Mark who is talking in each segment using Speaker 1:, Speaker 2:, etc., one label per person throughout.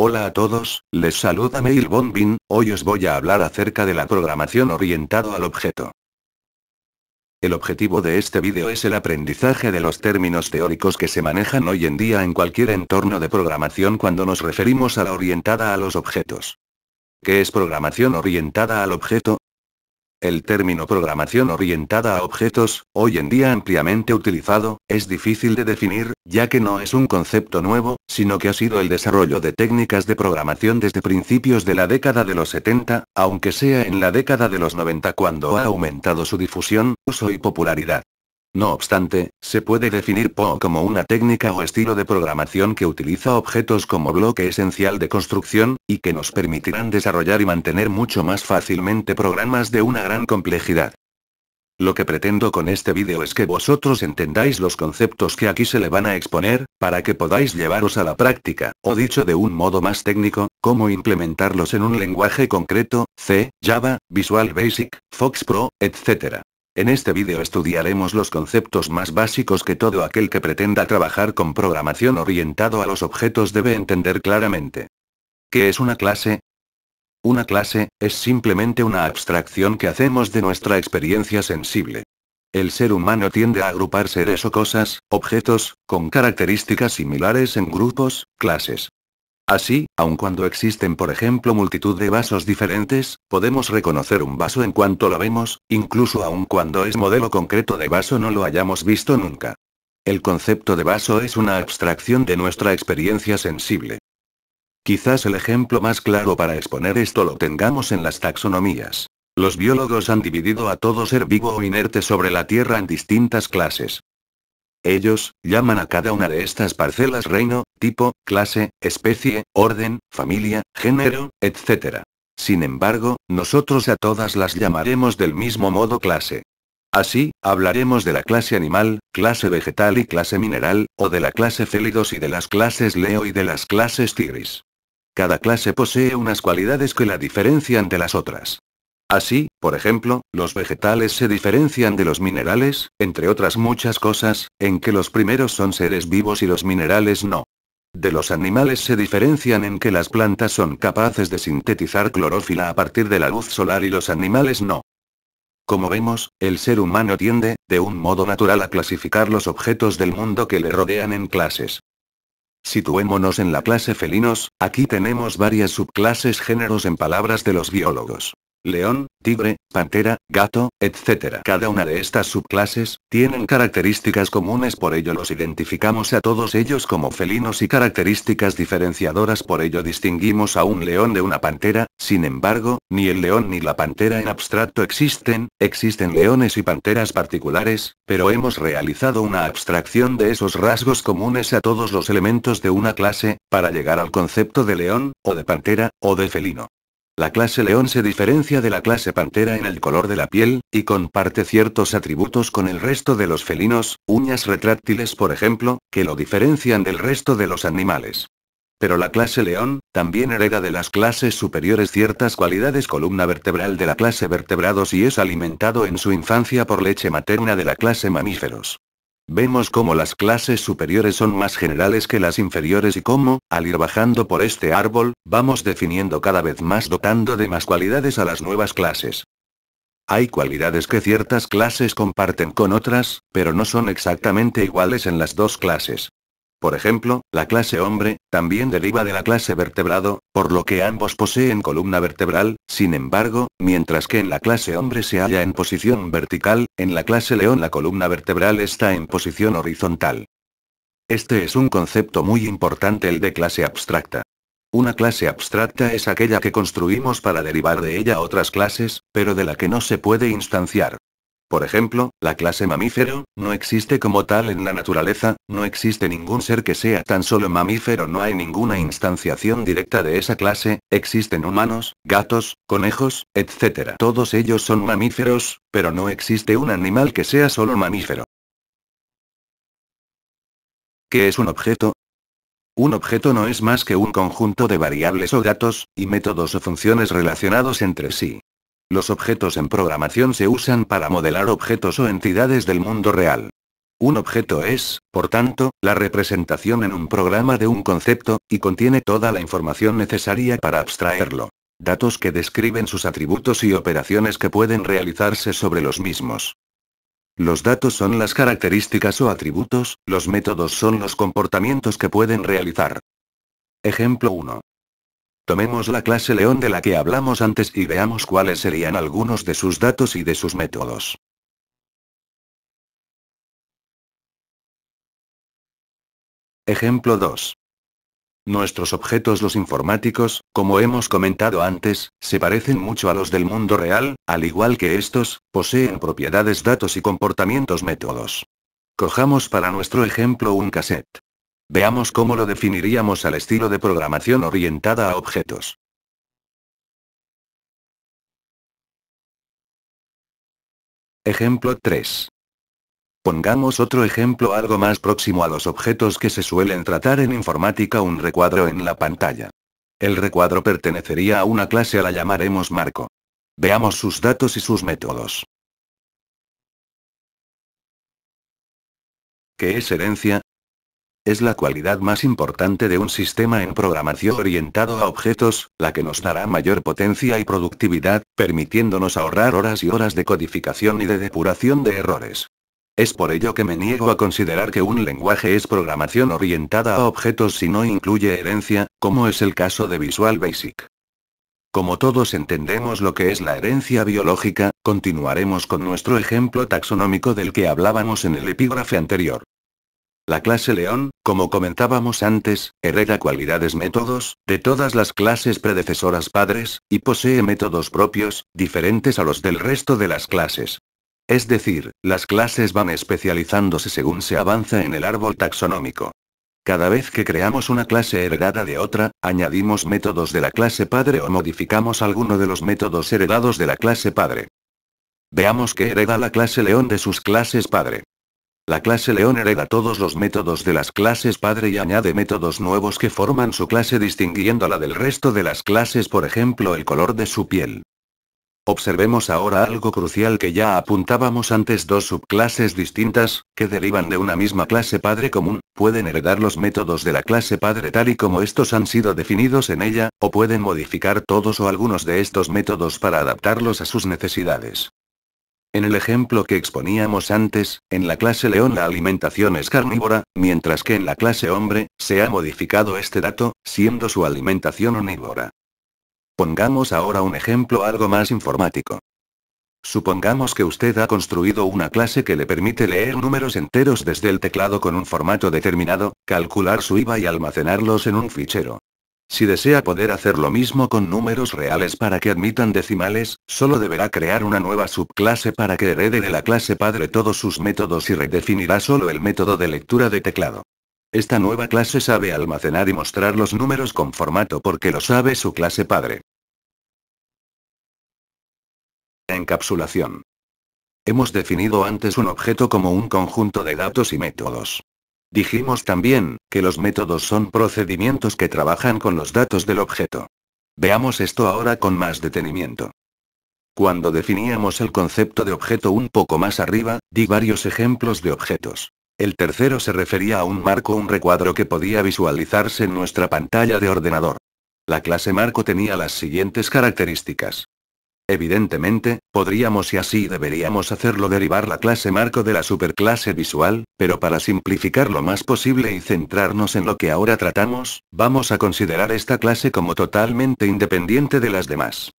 Speaker 1: Hola a todos, les saluda Mail Bombin, hoy os voy a hablar acerca de la programación orientado al objeto. El objetivo de este vídeo es el aprendizaje de los términos teóricos que se manejan hoy en día en cualquier entorno de programación cuando nos referimos a la orientada a los objetos. ¿Qué es programación orientada al objeto? El término programación orientada a objetos, hoy en día ampliamente utilizado, es difícil de definir, ya que no es un concepto nuevo, sino que ha sido el desarrollo de técnicas de programación desde principios de la década de los 70, aunque sea en la década de los 90 cuando ha aumentado su difusión, uso y popularidad. No obstante, se puede definir PO como una técnica o estilo de programación que utiliza objetos como bloque esencial de construcción, y que nos permitirán desarrollar y mantener mucho más fácilmente programas de una gran complejidad. Lo que pretendo con este vídeo es que vosotros entendáis los conceptos que aquí se le van a exponer, para que podáis llevaros a la práctica, o dicho de un modo más técnico, cómo implementarlos en un lenguaje concreto, C, Java, Visual Basic, Fox Pro, etc. En este vídeo estudiaremos los conceptos más básicos que todo aquel que pretenda trabajar con programación orientado a los objetos debe entender claramente. ¿Qué es una clase? Una clase, es simplemente una abstracción que hacemos de nuestra experiencia sensible. El ser humano tiende a agrupar seres o cosas, objetos, con características similares en grupos, clases. Así, aun cuando existen por ejemplo multitud de vasos diferentes, podemos reconocer un vaso en cuanto lo vemos, incluso aun cuando es modelo concreto de vaso no lo hayamos visto nunca. El concepto de vaso es una abstracción de nuestra experiencia sensible. Quizás el ejemplo más claro para exponer esto lo tengamos en las taxonomías. Los biólogos han dividido a todo ser vivo o inerte sobre la Tierra en distintas clases. Ellos, llaman a cada una de estas parcelas reino, tipo, clase, especie, orden, familia, género, etc. Sin embargo, nosotros a todas las llamaremos del mismo modo clase. Así, hablaremos de la clase animal, clase vegetal y clase mineral, o de la clase félidos y de las clases leo y de las clases tigris. Cada clase posee unas cualidades que la diferencian de las otras. Así, por ejemplo, los vegetales se diferencian de los minerales, entre otras muchas cosas, en que los primeros son seres vivos y los minerales no. De los animales se diferencian en que las plantas son capaces de sintetizar clorófila a partir de la luz solar y los animales no. Como vemos, el ser humano tiende, de un modo natural, a clasificar los objetos del mundo que le rodean en clases. Situémonos en la clase felinos, aquí tenemos varias subclases géneros en palabras de los biólogos león, tigre, pantera, gato, etc. Cada una de estas subclases, tienen características comunes por ello los identificamos a todos ellos como felinos y características diferenciadoras por ello distinguimos a un león de una pantera, sin embargo, ni el león ni la pantera en abstracto existen, existen leones y panteras particulares, pero hemos realizado una abstracción de esos rasgos comunes a todos los elementos de una clase, para llegar al concepto de león, o de pantera, o de felino. La clase león se diferencia de la clase pantera en el color de la piel, y comparte ciertos atributos con el resto de los felinos, uñas retráctiles por ejemplo, que lo diferencian del resto de los animales. Pero la clase león, también hereda de las clases superiores ciertas cualidades columna vertebral de la clase vertebrados y es alimentado en su infancia por leche materna de la clase mamíferos. Vemos cómo las clases superiores son más generales que las inferiores y cómo, al ir bajando por este árbol, vamos definiendo cada vez más dotando de más cualidades a las nuevas clases. Hay cualidades que ciertas clases comparten con otras, pero no son exactamente iguales en las dos clases. Por ejemplo, la clase hombre, también deriva de la clase vertebrado, por lo que ambos poseen columna vertebral, sin embargo, mientras que en la clase hombre se halla en posición vertical, en la clase león la columna vertebral está en posición horizontal. Este es un concepto muy importante el de clase abstracta. Una clase abstracta es aquella que construimos para derivar de ella otras clases, pero de la que no se puede instanciar. Por ejemplo, la clase mamífero, no existe como tal en la naturaleza, no existe ningún ser que sea tan solo mamífero, no hay ninguna instanciación directa de esa clase, existen humanos, gatos, conejos, etc. Todos ellos son mamíferos, pero no existe un animal que sea solo mamífero. ¿Qué es un objeto? Un objeto no es más que un conjunto de variables o datos, y métodos o funciones relacionados entre sí. Los objetos en programación se usan para modelar objetos o entidades del mundo real. Un objeto es, por tanto, la representación en un programa de un concepto, y contiene toda la información necesaria para abstraerlo. Datos que describen sus atributos y operaciones que pueden realizarse sobre los mismos. Los datos son las características o atributos, los métodos son los comportamientos que pueden realizar. Ejemplo 1. Tomemos la clase León de la que hablamos antes y veamos cuáles serían algunos de sus datos y de sus métodos. Ejemplo 2. Nuestros objetos los informáticos, como hemos comentado antes, se parecen mucho a los del mundo real, al igual que estos, poseen propiedades datos y comportamientos métodos. Cojamos para nuestro ejemplo un cassette. Veamos cómo lo definiríamos al estilo de programación orientada a objetos. Ejemplo 3. Pongamos otro ejemplo algo más próximo a los objetos que se suelen tratar en informática un recuadro en la pantalla. El recuadro pertenecería a una clase a la llamaremos marco. Veamos sus datos y sus métodos. ¿Qué es herencia? Es la cualidad más importante de un sistema en programación orientado a objetos, la que nos dará mayor potencia y productividad, permitiéndonos ahorrar horas y horas de codificación y de depuración de errores. Es por ello que me niego a considerar que un lenguaje es programación orientada a objetos si no incluye herencia, como es el caso de Visual Basic. Como todos entendemos lo que es la herencia biológica, continuaremos con nuestro ejemplo taxonómico del que hablábamos en el epígrafe anterior. La clase León, como comentábamos antes, hereda cualidades métodos, de todas las clases predecesoras padres, y posee métodos propios, diferentes a los del resto de las clases. Es decir, las clases van especializándose según se avanza en el árbol taxonómico. Cada vez que creamos una clase heredada de otra, añadimos métodos de la clase padre o modificamos alguno de los métodos heredados de la clase padre. Veamos que hereda la clase león de sus clases padre. La clase León hereda todos los métodos de las clases padre y añade métodos nuevos que forman su clase distinguiéndola del resto de las clases, por ejemplo, el color de su piel. Observemos ahora algo crucial que ya apuntábamos antes, dos subclases distintas, que derivan de una misma clase padre común, pueden heredar los métodos de la clase padre tal y como estos han sido definidos en ella, o pueden modificar todos o algunos de estos métodos para adaptarlos a sus necesidades. En el ejemplo que exponíamos antes, en la clase león la alimentación es carnívora, mientras que en la clase hombre, se ha modificado este dato, siendo su alimentación onívora. Pongamos ahora un ejemplo algo más informático. Supongamos que usted ha construido una clase que le permite leer números enteros desde el teclado con un formato determinado, calcular su IVA y almacenarlos en un fichero. Si desea poder hacer lo mismo con números reales para que admitan decimales, solo deberá crear una nueva subclase para que herede de la clase padre todos sus métodos y redefinirá solo el método de lectura de teclado. Esta nueva clase sabe almacenar y mostrar los números con formato porque lo sabe su clase padre. Encapsulación. Hemos definido antes un objeto como un conjunto de datos y métodos. Dijimos también, que los métodos son procedimientos que trabajan con los datos del objeto. Veamos esto ahora con más detenimiento. Cuando definíamos el concepto de objeto un poco más arriba, di varios ejemplos de objetos. El tercero se refería a un marco, un recuadro que podía visualizarse en nuestra pantalla de ordenador. La clase marco tenía las siguientes características. Evidentemente, podríamos y así deberíamos hacerlo derivar la clase marco de la superclase visual, pero para simplificar lo más posible y centrarnos en lo que ahora tratamos, vamos a considerar esta clase como totalmente independiente de las demás.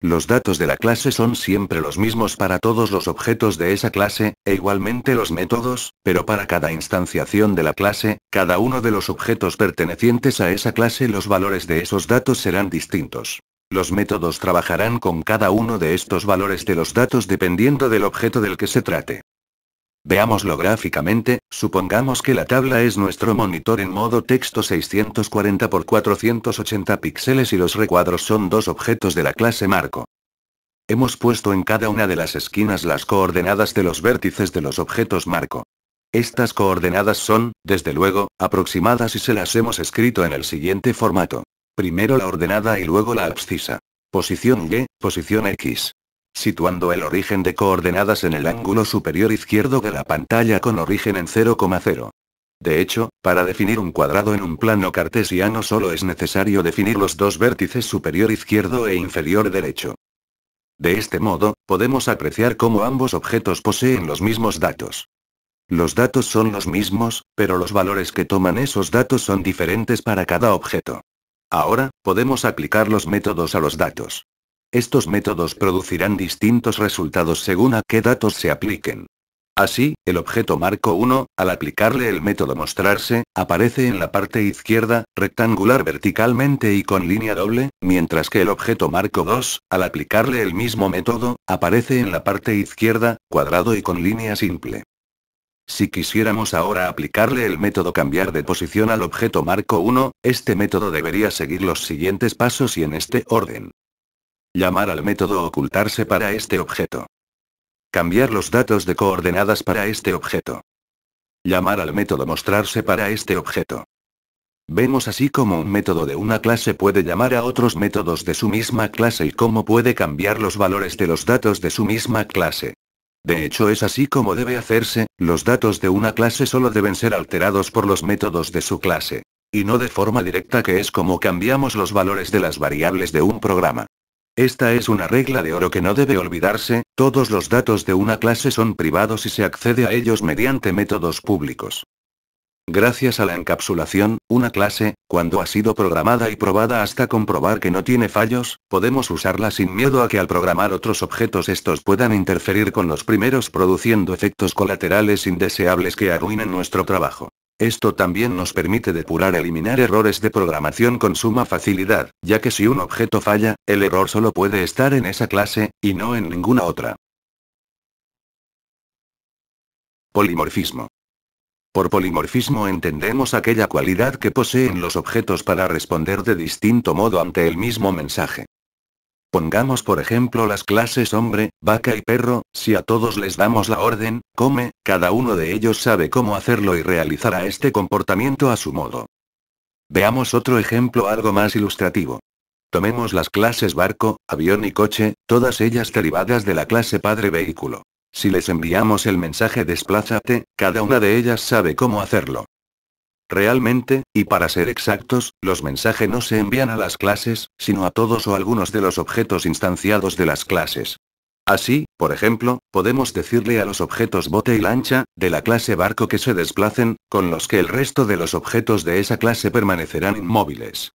Speaker 1: Los datos de la clase son siempre los mismos para todos los objetos de esa clase, e igualmente los métodos, pero para cada instanciación de la clase, cada uno de los objetos pertenecientes a esa clase los valores de esos datos serán distintos. Los métodos trabajarán con cada uno de estos valores de los datos dependiendo del objeto del que se trate. Veámoslo gráficamente, supongamos que la tabla es nuestro monitor en modo texto 640x480 píxeles y los recuadros son dos objetos de la clase marco. Hemos puesto en cada una de las esquinas las coordenadas de los vértices de los objetos marco. Estas coordenadas son, desde luego, aproximadas y se las hemos escrito en el siguiente formato. Primero la ordenada y luego la abscisa. Posición Y, posición X. Situando el origen de coordenadas en el ángulo superior izquierdo de la pantalla con origen en 0,0. De hecho, para definir un cuadrado en un plano cartesiano solo es necesario definir los dos vértices superior izquierdo e inferior derecho. De este modo, podemos apreciar cómo ambos objetos poseen los mismos datos. Los datos son los mismos, pero los valores que toman esos datos son diferentes para cada objeto. Ahora, podemos aplicar los métodos a los datos. Estos métodos producirán distintos resultados según a qué datos se apliquen. Así, el objeto marco 1, al aplicarle el método mostrarse, aparece en la parte izquierda, rectangular verticalmente y con línea doble, mientras que el objeto marco 2, al aplicarle el mismo método, aparece en la parte izquierda, cuadrado y con línea simple. Si quisiéramos ahora aplicarle el método cambiar de posición al objeto marco 1, este método debería seguir los siguientes pasos y en este orden. Llamar al método ocultarse para este objeto. Cambiar los datos de coordenadas para este objeto. Llamar al método mostrarse para este objeto. Vemos así cómo un método de una clase puede llamar a otros métodos de su misma clase y cómo puede cambiar los valores de los datos de su misma clase. De hecho es así como debe hacerse, los datos de una clase solo deben ser alterados por los métodos de su clase. Y no de forma directa que es como cambiamos los valores de las variables de un programa. Esta es una regla de oro que no debe olvidarse, todos los datos de una clase son privados y se accede a ellos mediante métodos públicos. Gracias a la encapsulación, una clase, cuando ha sido programada y probada hasta comprobar que no tiene fallos, podemos usarla sin miedo a que al programar otros objetos estos puedan interferir con los primeros produciendo efectos colaterales indeseables que arruinen nuestro trabajo. Esto también nos permite depurar eliminar errores de programación con suma facilidad, ya que si un objeto falla, el error solo puede estar en esa clase, y no en ninguna otra. Polimorfismo. Por polimorfismo entendemos aquella cualidad que poseen los objetos para responder de distinto modo ante el mismo mensaje. Pongamos por ejemplo las clases hombre, vaca y perro, si a todos les damos la orden, come, cada uno de ellos sabe cómo hacerlo y realizará este comportamiento a su modo. Veamos otro ejemplo algo más ilustrativo. Tomemos las clases barco, avión y coche, todas ellas derivadas de la clase padre vehículo. Si les enviamos el mensaje desplázate, cada una de ellas sabe cómo hacerlo. Realmente, y para ser exactos, los mensajes no se envían a las clases, sino a todos o algunos de los objetos instanciados de las clases. Así, por ejemplo, podemos decirle a los objetos bote y lancha, de la clase barco que se desplacen, con los que el resto de los objetos de esa clase permanecerán inmóviles.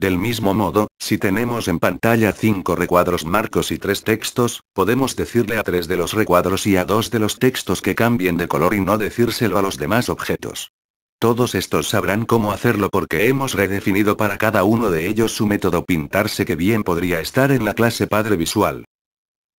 Speaker 1: Del mismo modo, si tenemos en pantalla 5 recuadros marcos y 3 textos, podemos decirle a 3 de los recuadros y a 2 de los textos que cambien de color y no decírselo a los demás objetos. Todos estos sabrán cómo hacerlo porque hemos redefinido para cada uno de ellos su método pintarse que bien podría estar en la clase padre visual.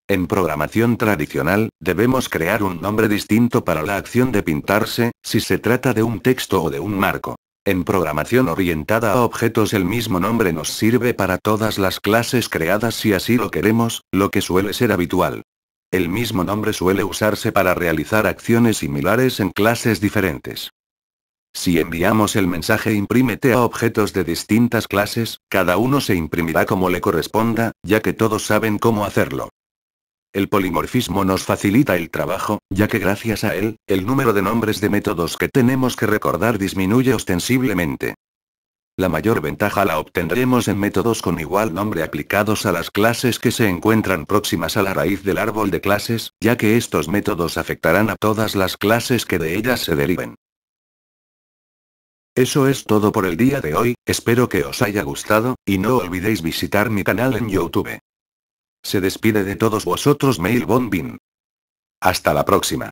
Speaker 1: En programación tradicional, debemos crear un nombre distinto para la acción de pintarse, si se trata de un texto o de un marco. En programación orientada a objetos el mismo nombre nos sirve para todas las clases creadas si así lo queremos, lo que suele ser habitual. El mismo nombre suele usarse para realizar acciones similares en clases diferentes. Si enviamos el mensaje imprímete a objetos de distintas clases, cada uno se imprimirá como le corresponda, ya que todos saben cómo hacerlo el polimorfismo nos facilita el trabajo, ya que gracias a él, el número de nombres de métodos que tenemos que recordar disminuye ostensiblemente. La mayor ventaja la obtendremos en métodos con igual nombre aplicados a las clases que se encuentran próximas a la raíz del árbol de clases, ya que estos métodos afectarán a todas las clases que de ellas se deriven. Eso es todo por el día de hoy, espero que os haya gustado, y no olvidéis visitar mi canal en YouTube. Se despide de todos vosotros Mail Hasta la próxima.